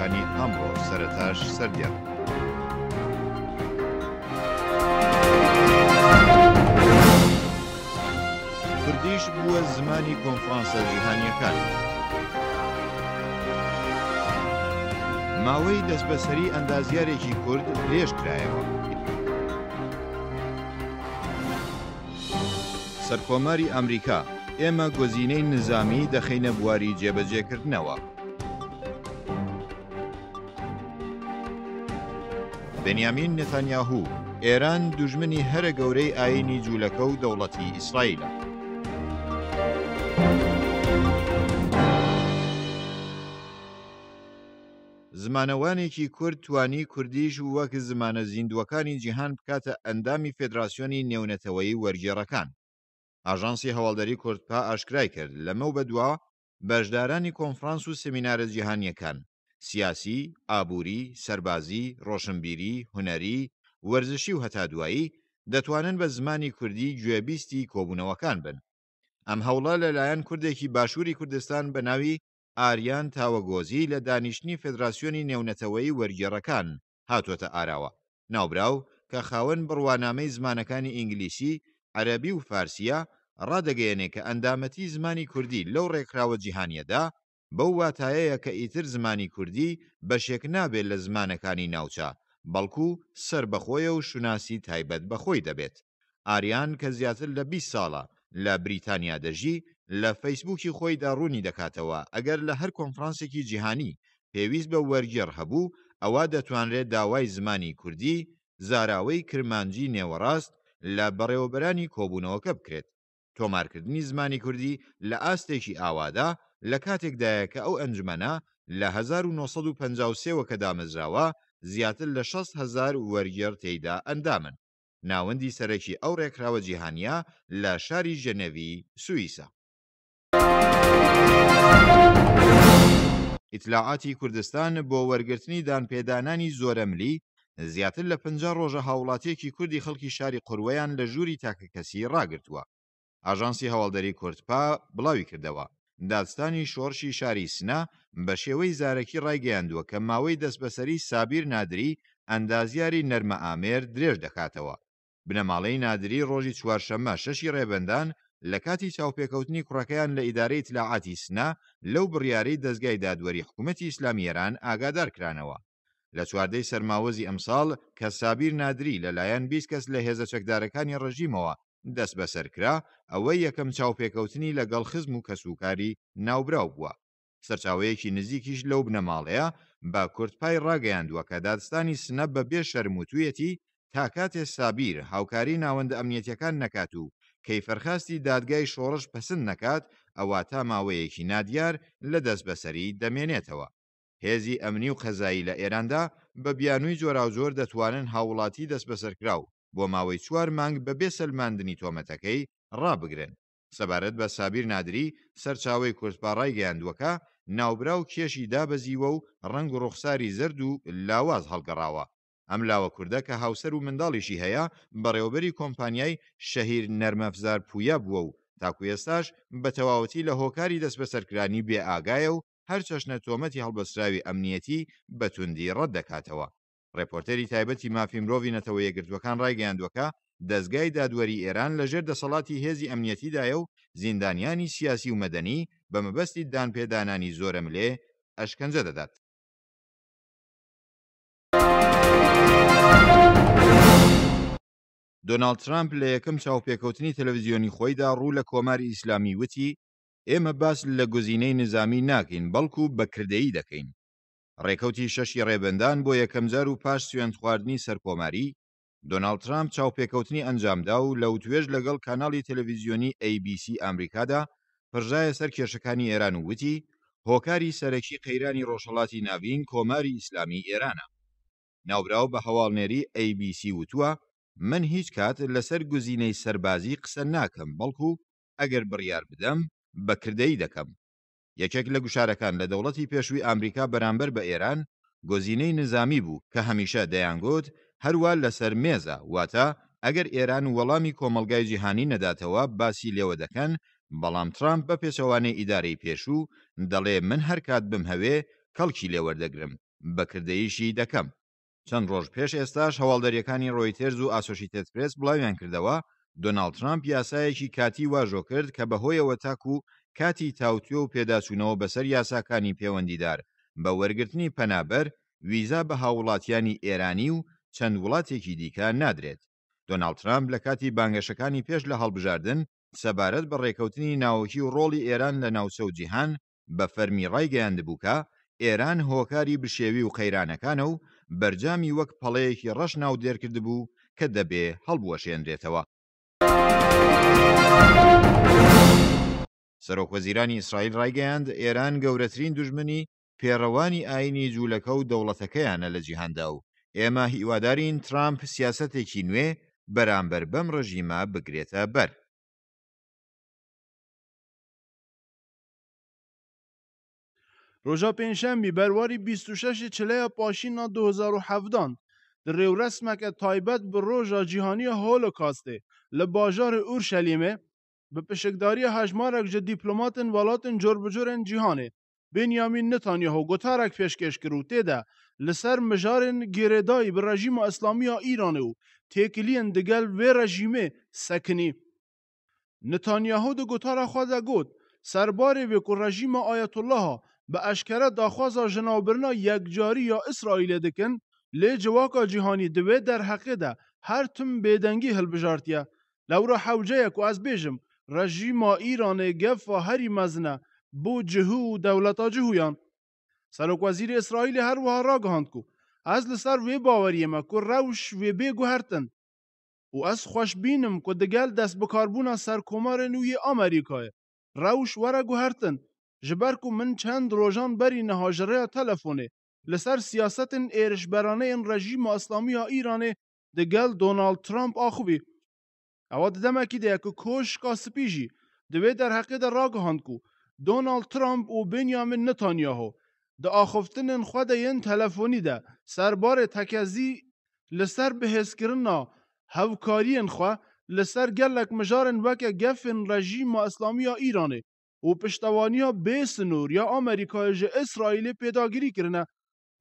سەرۆکانی ئەمڕۆ سەرەتاش سەردیان. کوردیش بووە زمانی کۆنفرانسە جیهانیەکان. ماوەی دەستبەسەری ئەندازیارێکی کورد لێشکرایەوە. سەرکۆماری ئەمریکا ئێمە گۆزینەی نظامی دەخینە بواری جێبەجێکردنەوە. بنیامین نتانیاهوو ئێران دوژمنی هەرە گەورەی ئاینی جوولەکە و دەوڵەتی ئیسرائیلە. زمانەوانێکی کورد توانی کوردیش و وەک زمانە زیندوەکانی جیهان بکاتە ئەندامی فێدراسیۆنی نێونەتەوەی وەرگێڕەکان. ئاژانسی هەواڵدەری کورتپا ئاشکرای کرد لەمەو بەدووە بەشدارانی کۆنفرانس و سمینارە جیهانیەکان سیاسی، ئابووری، سربازی، ڕۆشنبیری، هوەری، وەرزشی و هەتا دوایی دەتوانن بە زمانی کوردی گوێبیستی کۆبوونەوەکان بن. ئەم هەوڵە لەلایەن کوردێکی باشووری کوردستان بە ناوی ئاریان تاوەگۆزی لە دانیشتنی فدراسیۆنی نێونەتەوەی وەرگێڕەکان هاتوۆتە ئاراوە ناوبراو کە خاوەن بڕوانامەی زمانەکانی ئینگلیسی عەربی و فارسیە ڕادەگەیەنێ کە ئەندامەتی زمانی کوردی لەو ڕێکراوە جیهانیەدا بەو واتایەیە کە ئیتر زمانی کوردی بەشێک نابێت لە زمانەکانی ناوچە بەڵکو سەر بەخۆیە و شوناسی تایبەت بەخۆی دەبێت ئاریان کە زیاتر لە 20 ساڵە لە بریتانیا دەژی لە فەیسبووکی خۆیدا ڕوونی دەکاتەوە ئەگەر لە هەر کۆنفرانسێکی جیهانی پێویست بە وەرگێر هەبوو ئەوە دەتوانرێت داوای زمانی کوردی زاراوەی کرمانجی نێوەڕاست لە بەڕێوەبەرانی کۆبوونەوەکە بکرێت تۆمارکردنی زمانی کوردی لە ئاستێکی ئاوادا لە کاتێکدایە کە ئەو ئەنجمەنە لە 1953 کە دامەزراوە زیاتر لە 6 هزار وەرگێر تێیدا ئەندامن ناوەندی سەرەکی ئەو ڕێکراوە جیهانیە لە شاری ژەنەوی سوئیسا. ئیتلاعاتی کوردستان بۆ وەرگرتنی دانپێدانانی زۆرەملی زیاتر لە پنج ڕۆژە هاوڵاتیەکی کوردی خەڵکی شاری قوروەیان لە ژووری تاکەکەسی ڕاگرتووە. ئاژانسی هەواڵدەری کورتپا بڵاوی کردەوە داستانی شۆڕشی شاری سنا بە شێوەی زارەکی ڕایگەیاندووە کە ماوەی دەستبەسەری سابیر نادری ئەندازیاری نەرمە ئامێر درێژ دەکاتەوە بنەماڵەی نادری ڕۆژی چوارشەممە شەشی ڕێبندان لە کاتی چاوپێکەوتنی کوڕەکەیان لە ئیدارەی تلاعاتی سنا لەو بڕیارەی دەستگای دادوەری حکوومەتی ئیسلامیێران ئاگادارکرانەوە لە چواردەی سەرماوەزی ئەمساڵ کە سابیر نادری لەلایەن 20 کەس لە هێزە چەکدارەکانی ڕژیمەوە دەست بەسەرکرا ئەوەی یەکەم چاوپێکەوتنی لەگەڵ خزم و کەسوکاری ناوبراو بووە سەرچاوەیەکی نزیکیش لەو بنەماڵەیە بە کورتپای ڕاگەیاندووە کە دادستانی سنە بە بێ شەرموتویەتی تا کاتێ سابیر هاوکاری ناوەندە ئەمنیەتەکان نەکات و کەی فەرخاستی دادگای شۆڕش پسند نەکات ئەوە تا ماوەیەکی نادیار لە دەست بەسەری دەمێنێتەوە. هێزی ئەمنی و قەزایی لە ئێراندا بە بیانووی جۆراوزۆر دەتوانن هاوڵاتی دەست بەسەرکراو بۆ ماوەی چوار مانگ بە بێسەلماندنی تۆمەتەکەی ڕابگرن سەبارەت بە سابیر نادری سەرچاوی کورسپاڕای گەیاندوەکە ناوبرا و کێشی دابەزیوە و ڕنگ و ڕوخساری زرد و لاواز هەڵگەڕاوە ئەم لاوە کووردە کە هاوسەر و منداڵیشی هەیە بەڕێوبەری کۆمپانیای شەهیر نەرمەفزار پویا بووە و تاکو ئێستاش بە تەواوەتی لە هۆکاری دەست بە سەرکرانی بێ ئاگایە و هەر چەشنە تۆمەتی هەڵبەسراوی ئەمنیەتی بەتوندی ڕەت دەکاتەوە ڕێپۆرتەری تایبەتی مافی مرۆڤی نەتەوە یەگرتوەکان ڕایگەیاندوەکە دەستگای دادوەری ئێران لەژێر دەسەڵاتی هێزی ئەمنیەتیدایە و زیندانیانی سیاسی و مەدەنی بە مەبەستی دانپێدانانی زۆرە ملێ ئەشکەنجە دەدات. دۆناالد ترامپ لە یەکەم چاوپێکەوتنی تەلەڤزیۆنی خۆیدا ڕوو لە کۆماری ئیسلامی وتی ئێمە باس لە گزینەی نظامی ناکەین بەڵکو بە کردەیی دەکەین ڕێکەوتی شەشی ڕێبندان بۆ یەکەمجار و پاش سوێن خواردنی سەرکۆماری دۆناالد ترامپ چاوپێکەوتنی ئەنجامدا و لەو توێژ لەگەڵ کاناڵی تەلەڤیزیۆنی ABC ئەمریکادا پرژایە سەر کێشەکانی ئێران و وتی هۆکاری سەرەکی قەیرانی ڕۆژهڵاتی ناوین کۆماری ئیسلامی ئێرانە ناوبراو بە هەواڵنێری ABC وتووە من هیچ کات لەسەر گوزینەی سەربازی قسە ناکەم بەڵکو ئەگەر بڕیار بدەم بەکردەی دەکەم یەکێک لە گوشارەکان لە دەوڵەتی پێشووی ئەمریکا بەرامبەر بە ئێران گۆزینەی نظامی بوو کە هەمیشە دەیانگوت هەروە لەسەر مێزە واتە ئەگەر ئێران وەڵامی کۆمەلگای جیهانی نەداتەوە باسی لێوە دەکەن بەڵام ترامپ بە پێچەوانەی ئیدارەی پێشوو دەڵێ من هەرکات بم هەوێ کەڵکی لێوەردەگرم بەکردەیشی دەکەم چەند ڕۆژ پێش ئێستاش هەواڵدەریەکانی ڕۆیتێرز و ئاسۆشیتێت پرس بڵاویان کردەوە دۆناڵ ترامپ یاسایەکی کاتی واژۆ کرد کە بەهۆیەوە تاکو و کاتی تاوتوێ و پێداچوونەوە بەسەر یاساکانی پەیوەندیدار بە وەرگرتنی پەنابەر ویزا بە هاوڵاتیانی ئێرانی و چەند وڵاتێکی دیکە نادرێت دۆناال ترامپ لە کاتی بانگەشەکانی پێش لە هەڵبژاردن سەبارەت بە ڕێکەوتنی ناوەکی و ڕۆڵی ئێران لە ناوچە و جیهان بە فەرمی ڕایگەیاندبووکە ئێران هۆکاری بشێوی و قەیرانەکانە و بەرجامی وەک پەڵەیەکی ڕەش ناو دێرکرد بوو کە دەبێ هەڵبوەشێنرێتەوە. سەرۆکوەزیرانی ئیسرائیل ڕایگەیاند ئێران گەورەترین دوژمنی پێڕەوانی ئاینی جوولەکە و دەوڵەتەکەیانە لە جیهاندا و ئێمە هیوادارین ترامپ سیاسەتێکی نوێ بەرامبەر بەم ڕژیمە بگرێتە بەر ڕۆژا پێنجشەمبی بەرواری 26 چلەیە پاشینا 2017 درێورەسمەکە تایبەت بە ڕۆژە جیهانی هۆلۆکاستێ لە باژار ئورشەلیمێ به پشکداری هجمارک جه دیپلوماتن والاتن جربجورن جیهانه بنیامین نتانیاهو گتارک پیشکش کرو تیده لسر مجارن گیردائی به رژیم اسلامی ایرانه و تیکلین دگل و رژیمه سکنی نتانیاهو ده گتار خواده گوت سرباره و که رژیم آیت الله به اشکره داخواز جنابرنا جاری یا اسرائیل دکن لی جواکا جیهانی دوی در ده هر تم بیدنگی هل بجارتیه لورا حوجه یکو از بیجم رژیم ایران گف و هری مزنه بو جهو دولتا جهویان و وزیر اسرائیل هر و هر را گهاند کو از لسر وی باوری ما کو روش وی بی گوهرتن و از خوش بینم کو دگل دست بکاربون سر کمار نوی امریکای روش ورا گوهرتن جبر کو من چند روژان بری نهاجره تلفونه لسر سیاست ایرش برانه این رژیم اسلامی ها ایرانه دگل دونالد ترامپ آخو او ئەوە د دەیەکە در حق در راګ ڕاگەهاند کو دونالد ترامپ و بنیامن ده ده ئاخفتنن تکزی تەلەفۆنیدا لسر به لەسەر بەهێزکردنا هەوکاریەن خوا لسر گەلێک مجارن رژیم گەفن رژیم ئەسلامیە ایرانه و ها بیس نور یا اسرائیل ئیسرائیلی پیداگیری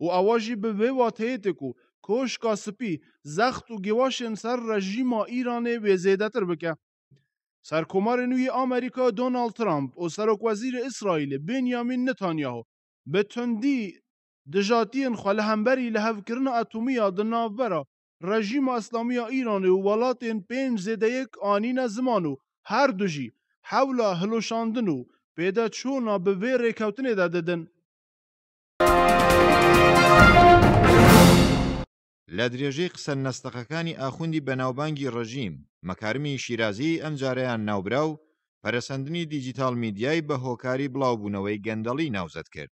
او و به وی واتهیت کو کوش کاسپی زخت و گێواشێن سر رژیم ئیرانێ تر بکه سرکمار نوی امریکا دونالد ترامپ و وزیر اسرائیل بنیامین نتانیاهو به تندی دجاتین خاله همبری لحف کرن اتومی رژیم اسلامی رژیم اسلامی ایران و وڵاتێن یک آنین زمانو زمان و جی حولا هلوشاندنو و به به بە لە درێژەی قسە نەستەقەکانی ئاخوندی بەناوبانگی ڕژیم مەکارمی شیرازی ئەم جارەیان ناوبرا و پەرەسەندنی دیجیتال میدیای بە هۆکاری بڵاوبوونەوەی گەندەڵی ناوزەت کرد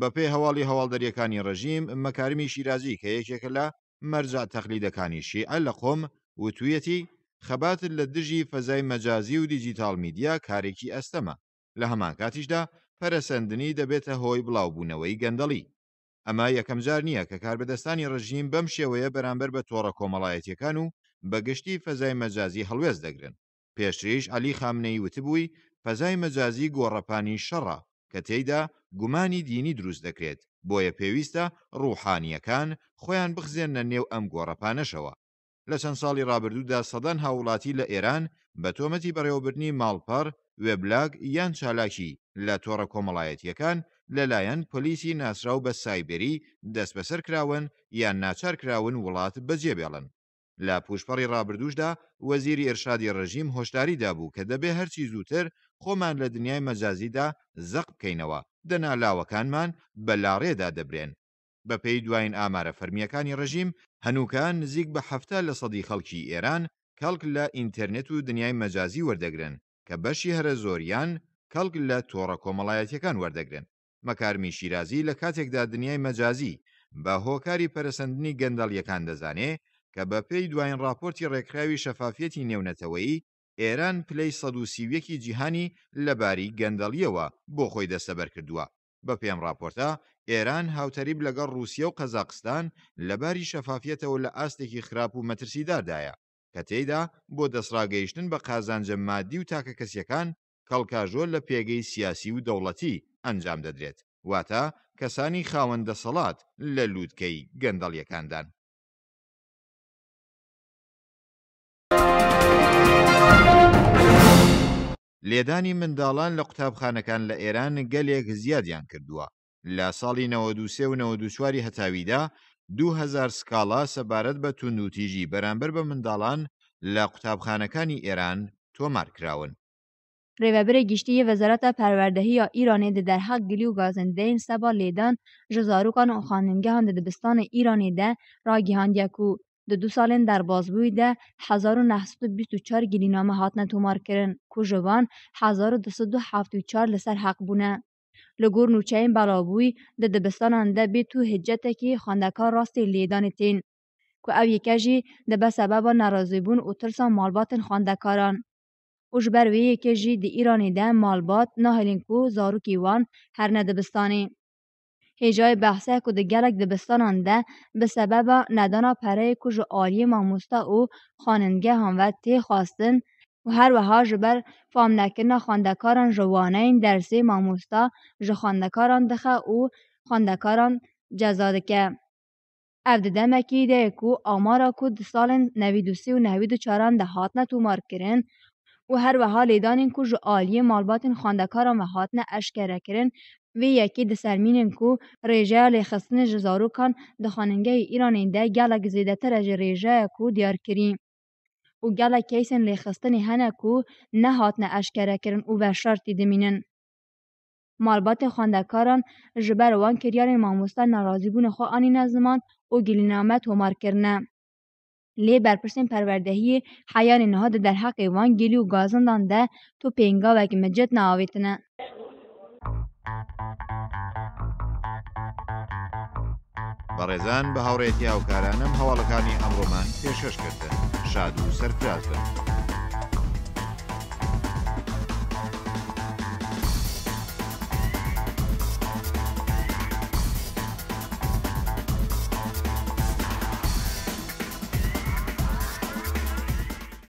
بە پێی هەواڵی هەواڵدەریەکانی ڕژیم مەکارمی شیرازی کە یەکێکە لە مەرجە تەخلیدەکانی شیعە لە قۆم وتویەتی خەباتت لە دژی فەزای مەجازی و دیجیتال میدیا کارێکی ئەستەمە لە هەمان کاتیشدا پەرەسەندنی دەبێتە هۆی بڵاوبوونەوەی گەندەڵی ئەما یەکەم جار نییە کە کاربدەستانی ڕژیم بەم شێوەیە بەرامبەر بە تۆڕە کۆمەڵایەتەکان و بەگشتی فەزای مەجازی هەلوێز دەگرن پێشریش علی خامنەی وتبووی فەزای مەجازی گۆڕەپانی شەڕە کە تێیدا گومانی دینی دروست دەکرێت بۆیە پێویستە ڕوحانیەکان خۆیان بخزێنە نێو ئەم گۆڕەپانەشەوە لە چەند ساڵی رابرردوودا سەدەن هاوڵاتی لە ئێران بە تۆمەتی بەڕێوەبرنی ماڵپەر وێبلاگ یان چالاکی لە تۆڕە کۆمەڵایەتیەکان لەلایەن پۆلیسی ناسراو بە سایبری دەست بەسەر کراون یان ناچار کراون وڵات بەجێبێڵن لە پوشپەڕی ڕابردوشدا وەزیری ئێرشادی ڕژیم هۆشداری دابوو کە دەبێ هەرچی زووتر خۆمان لە دنیای مەزازیدا زەق بکەینەوە دەنالاوەکانمان بەلاڕێدا دەبرێن بە پێی دوایین ئامارە فەرمیەکانی ڕژیم هەنوکان نزیک بە هەفتە لە سەدی خەڵکی ئێران کەڵک لە ئینتەرنێت و دنیای مەجازی وەردەگرن کە بەشی هەرە زۆریان کەڵک لە تۆڕە کۆمەڵایەتەکان وەردەگرن مەکارمی شیرازی لە کاتێکدا دنیای مەجازی بە هۆکاری پەرسەندنی گەندەڵیەکان دەزانێ کە بە پێی دوایین راپۆرتی ڕێکراوی شەفافەتی نێونەتەوەی ئێران پلەی سەدوسیویەکی جیهانی لەباری گەندەڵیەوە بۆ خۆی دەستەبەر کردووە بە پێم راپۆرتە ئێران هاوتەریب لەگەڵ رووسیا و قەزاقستان لەباری شەفافەتەوە لە ئاستێکی خراپ و مەترسیداردایە کە تێدا بۆ دەسراگەیشتن بە قازانجە مادی و تاکە کەسیەکان کەڵکاژۆر لە پێگەی سیاسی و دەوڵەتی ئەنجام دەدرێت واتە کەسانی خاوەندە سەڵات لە لووتکەی گەندەڵیەکاندان. لێدانی منداڵان لە قوتابخانەکان لە ئێران گەلێک زیادیان کردووە لە ساڵی 1992واری هەتاویدا 2000 سکاڵا سەبارەت بە تونوتیژی بەرامبەر بە منداڵان لە قوتابخانەکانی ئێران تۆمارکراون ریوبر گشتی وزارت پروردهی یا ایران در حق گلی و گازندین سبا لیدان جزاروکان و خانمگهان دبستان ایرانی ده راگیهان یکو ده دو سالین در بازبوی ده 1924 گلی نامه هاتنه تو کرن کوژوان جوان 1274 لسر حق بونه. لگور نوچه بلابوی بلا دبستان انده بی تو هجته که خاندکار راست لیدان تین. کو او یکجی ده به سبب نرازی و ترسان مالبات خاندکاران. او جبر که جی دی ایرانی ده مالبات ناهلین کو زارو کیوان هر ندبستانی. هیجای بحثه که دی دبستانان ده به سبب ندانا پره کج عالی ماموستا او خاننگه هم و تی خواستن و هر وها جبر فام نکرن خاندکاران جوانه این درسی ماموستا جو خاندکاران دخه او خاندکاران جزاده که. او دیده مکی ده کو آمارا کو دی سال نوی و نوی ده هاتنه تو کردن و هر وها لیدانین کو جو آلیه مالباتین خاندکاران و حاتن اشکره کرن و یکی ده سرمینین کو ریجه علی خستن جزارو کن ده خاننگه ایران ده گلک زیده از کو دیار کریم. و گلک کیسن لی نهات هنه کو نه حاتن اشکره و وشار دیدمینن. مالبات خاندکاران جبر وان کریان ماموستان نرازی بون خواه آنی نزمان و گلینامت همار کرنه. لê berpirsên perwerdehiyê heyanên niha di derheqê wan gêlî û gazindan de tu pêngavekî micit neavêtine. بەڕێزان بە هاوڕێتی هاوکارانم هەواڵەکانی ئەمڕۆمان پێشەش کردن شاد و سەرفراز بن.